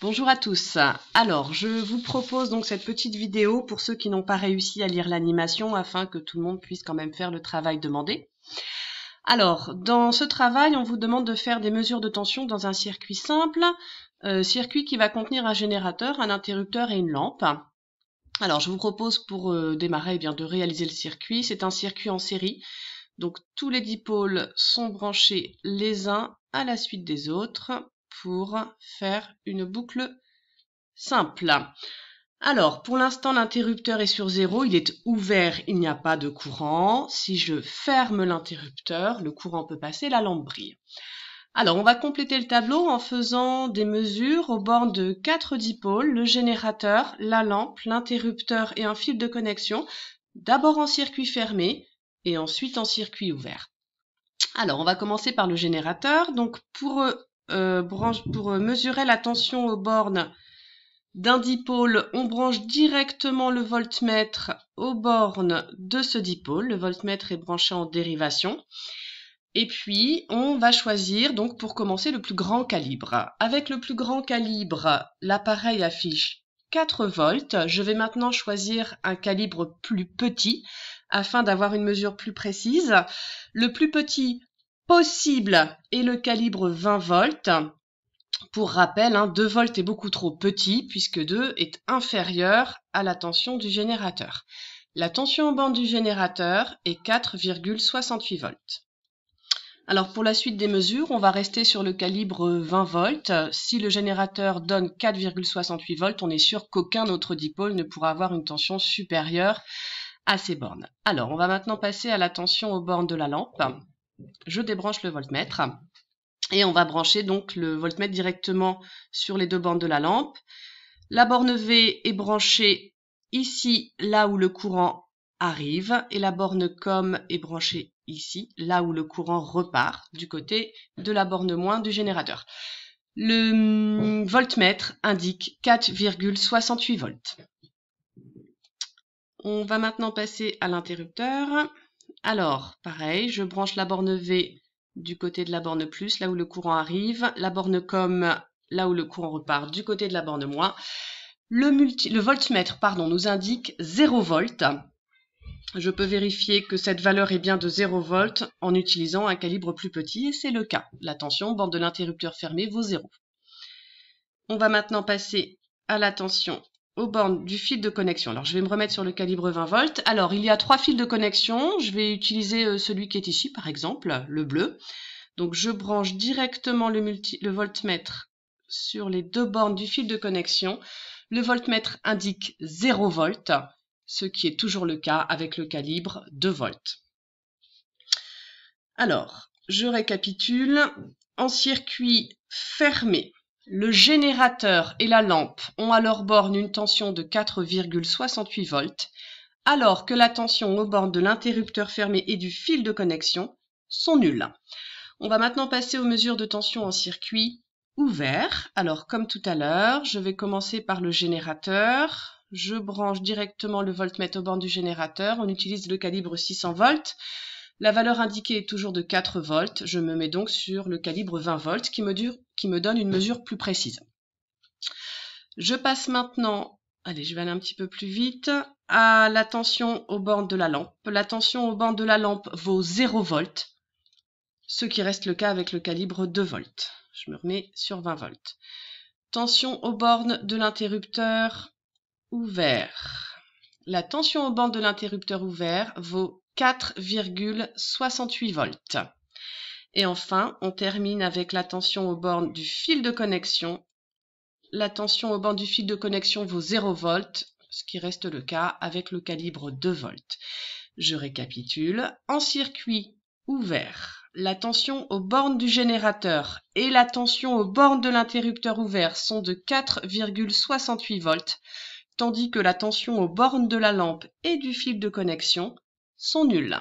Bonjour à tous. Alors, je vous propose donc cette petite vidéo pour ceux qui n'ont pas réussi à lire l'animation afin que tout le monde puisse quand même faire le travail demandé. Alors, dans ce travail, on vous demande de faire des mesures de tension dans un circuit simple, euh, circuit qui va contenir un générateur, un interrupteur et une lampe. Alors, je vous propose pour euh, démarrer eh bien, de réaliser le circuit. C'est un circuit en série. Donc, tous les dipôles sont branchés les uns à la suite des autres pour faire une boucle simple. Alors, pour l'instant, l'interrupteur est sur zéro il est ouvert, il n'y a pas de courant. Si je ferme l'interrupteur, le courant peut passer, la lampe brille. Alors, on va compléter le tableau en faisant des mesures aux bornes de quatre dipôles, le générateur, la lampe, l'interrupteur et un fil de connexion, d'abord en circuit fermé et ensuite en circuit ouvert. Alors, on va commencer par le générateur. Donc, pour euh, pour euh, mesurer la tension aux bornes d'un dipôle, on branche directement le voltmètre aux bornes de ce dipôle. Le voltmètre est branché en dérivation. Et puis, on va choisir donc pour commencer le plus grand calibre. Avec le plus grand calibre, l'appareil affiche 4 volts. Je vais maintenant choisir un calibre plus petit afin d'avoir une mesure plus précise. Le plus petit, possible est le calibre 20 volts. Pour rappel, 2 hein, volts est beaucoup trop petit puisque 2 est inférieur à la tension du générateur. La tension aux bornes du générateur est 4,68 volts. Alors pour la suite des mesures, on va rester sur le calibre 20 volts. Si le générateur donne 4,68 volts, on est sûr qu'aucun autre dipôle ne pourra avoir une tension supérieure à ces bornes. Alors on va maintenant passer à la tension aux bornes de la lampe je débranche le voltmètre. Et on va brancher donc le voltmètre directement sur les deux bandes de la lampe. La borne V est branchée ici, là où le courant arrive, et la borne COM est branchée ici, là où le courant repart, du côté de la borne moins du générateur. Le hum, voltmètre indique 4,68 volts. On va maintenant passer à l'interrupteur. Alors, pareil, je branche la borne V du côté de la borne plus, là où le courant arrive, la borne com, là où le courant repart, du côté de la borne moins. Le, voltmètre pardon, nous indique 0 volt. Je peux vérifier que cette valeur est bien de 0 V en utilisant un calibre plus petit, et c'est le cas. La tension, bande de l'interrupteur fermé, vaut 0. On va maintenant passer à la tension aux bornes du fil de connexion. Alors je vais me remettre sur le calibre 20 volts. Alors il y a trois fils de connexion. Je vais utiliser euh, celui qui est ici par exemple, le bleu. Donc je branche directement le, le voltmètre sur les deux bornes du fil de connexion. Le voltmètre indique 0 volts, ce qui est toujours le cas avec le calibre 2 volts. Alors, je récapitule. En circuit fermé, le générateur et la lampe ont à leur borne une tension de 4,68 volts, alors que la tension aux bornes de l'interrupteur fermé et du fil de connexion sont nulles. On va maintenant passer aux mesures de tension en circuit ouvert. Alors comme tout à l'heure, je vais commencer par le générateur. Je branche directement le voltmètre aux bornes du générateur. On utilise le calibre 600 volts. La valeur indiquée est toujours de 4 volts, je me mets donc sur le calibre 20 volts qui me, dure, qui me donne une mesure plus précise. Je passe maintenant, allez je vais aller un petit peu plus vite, à la tension aux bornes de la lampe. La tension aux bornes de la lampe vaut 0 volts, ce qui reste le cas avec le calibre 2 volts. Je me remets sur 20 volts. Tension aux bornes de l'interrupteur ouvert. La tension aux bornes de l'interrupteur ouvert vaut 4,68 volts. Et enfin, on termine avec la tension aux bornes du fil de connexion. La tension aux bornes du fil de connexion vaut 0 volts, ce qui reste le cas avec le calibre 2 volts. Je récapitule. En circuit ouvert, la tension aux bornes du générateur et la tension aux bornes de l'interrupteur ouvert sont de 4,68 volts, tandis que la tension aux bornes de la lampe et du fil de connexion sont nuls.